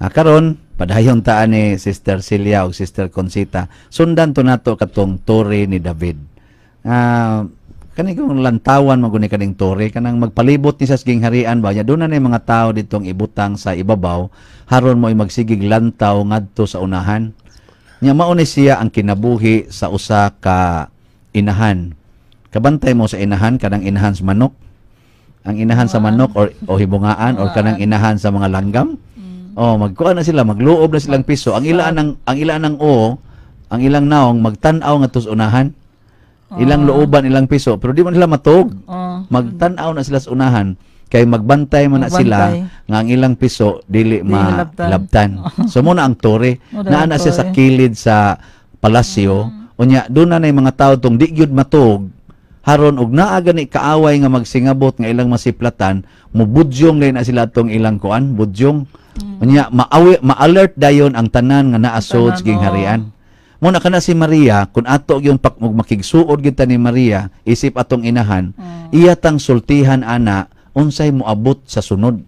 Ah, karon padayon ta ni Sister Celia o Sister Concita sundan to nato katong tore ni David ah kani kong lantawan maguni kaning tore kanang magpalibot ni sa saging harian ba ya doon na ni mga tao ditong ibutang sa ibabaw haron mo ay magsigig lantaw ngadto sa unahan nya mao siya ang kinabuhi sa usa ka inahan kabantay mo sa inahan kanang inahan sa manok ang inahan sa manok or o hibungaan or kanang inahan sa mga langgam Oh, magkuan na sila, magluob na silang piso. Ang ilaan ng ang ilaan ng o, ang ilang naong magtan-aw nga unahan. Ah. Ilang looban, ilang piso. Pero di man sila matog. Oh. Ah. magtanaw na sila sa unahan kay magbantay man na sila nga ang ilang piso dili malabtan. so muna ang tore na ana siya sa kilid sa palasyo mm. unya doon na nay mga tao tong di gyud matog haron og naa gani kaaway nga magsingabot nga ilang masiplatan mubudyong na sila tong ilang kuan budyong Unya maawi ma-alert dayon ang tanan nga naasod sa gingharian. Mo na kana si Maria kun ato gyung pak makigsuod gyud ni Maria isip atong inahan mm. iya tang sultihan ana unsay moabot sa sunod.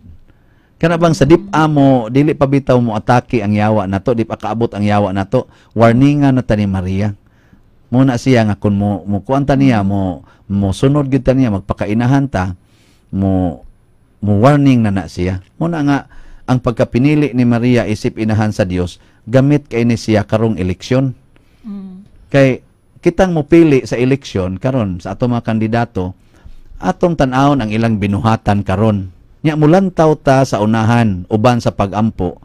Kana bang sa dip mm. amo dili pabitaw mo atake ang yawa nato dip akaabot ang yawa nato warning na ta ni Maria. Muna siya nga kun mo mo kuanta niya mo mo sunod gyud niya magpakainahan ta mo mo warning na na siya. Muna nga ang pagkapinili ni Maria isip inahan sa Dios gamit kay ni siya karong eleksyon. Mm. Kay kitang mopili sa eleksyon karon sa ato mga kandidato atong tan aon ang ilang binuhatan karon. Nya mulantaw ta sa unahan uban sa pagampo.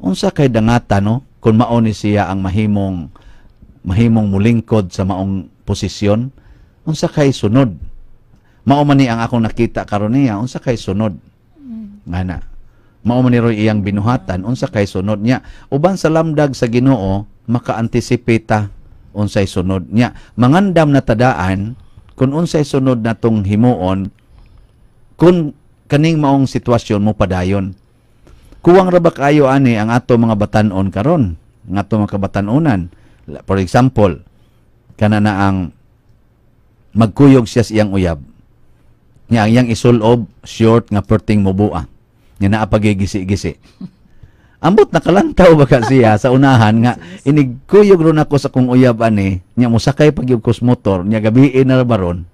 Unsa kay dangata no kun mao ni siya ang mahimong mahimong mulingkod sa maong posisyon unsa kay sunod mao man ni ang akong nakita karon niya unsa kay sunod mm. nga mao man niroy iyang binuhatan unsa kay sunod niya uban sa lamdag sa Ginoo maka-anticipate unsay sunod niya mangandam na tadaan kung unsay sunod natong himuon kung kaning maong sitwasyon mo padayon kuwang ra ba kayo ani ang ato mga batan-on karon ang ato mga kabatan for example kana na ang magkuyog siya sa iyang uyab niya ang iyang isulob short nga perting mubuang nga naa pagigisi-gisi. Ambot nakalantaw baka siya sa unahan nga inigkuyog ron ako sa kung uyab ani nya musakay pag kos motor nya gabiin na baron.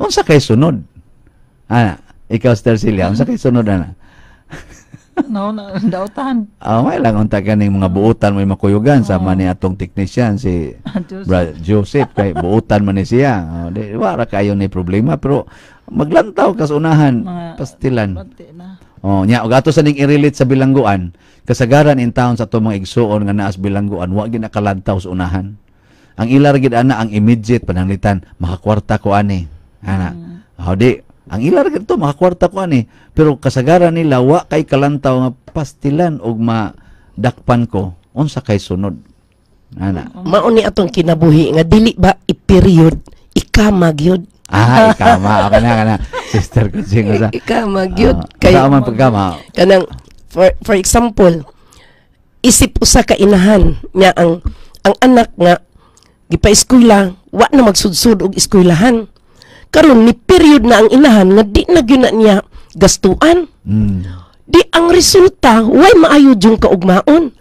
Unsa kay sunod? Ah, ikaw Star Silya, unsa kay sunod ana? no, na, dautan. Ah, oh, may lang unta kaning mga buutan may makuyugan oh. sa man ni atong technician si ah, Joseph. Brad Joseph kay buutan man ni siya. Oh, di wala kayo ni problema pero maglantaw kasunahan mga, pastilan. Oh, nya og ato sa ning i-relate sa bilangguan, kasagaran in town sa tumong igsuon nga naas bilangguan wa gid nakalantaw sa unahan. Ang ila gid ana ang immediate pananglitan, makakwarta ko ani. Ana. Mm. Oh, di, ang ila ra to kwarta ko ani, eh. pero kasagaran nila wa kay kalantaw nga pastilan og madakpan ko unsa kay sunod. Ana. Mauni atong kinabuhi nga dili ba i-period ah, ikama gyud. Ah, ikama kana kana sister ko sing usa. Ikama gyud ah, uh, kay man pagkama. Kanang for for example, isip usa ka inahan nya ang ang anak nga gipa eskwela wa na magsudsud og eskwelahan karon ni period na ang inahan nga di na gyud niya gastuan. Mm. Di ang resulta way maayo yung kaugmaon.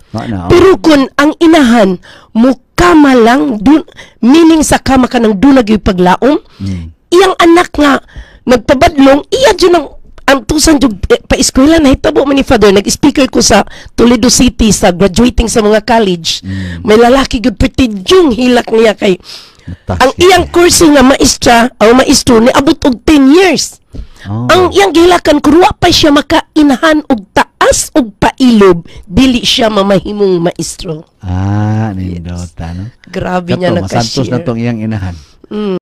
Pero kun ang inahan mukama lang dun, meaning sa kama ka ng dunag yung paglaom, mm. iyang anak nga nagpabadlong, iya dyan ang ang tusan jud eh, pa eskwela na hitabo man ni father nag-speaker ko sa Toledo City sa graduating sa mga college mm. may lalaki gud pretty yung hilak niya kay ang iyang kurso nga maestra o maestro ni abot og 10 years. Oh. Ang iyang gilakan kuruwa pa siya makainahan og taas og pailob dili siya mamahimong maestro. Ah, nindot yes. no. Grabe Kato, niya nagka-share. Masantos na tong iyang inahan. Mm.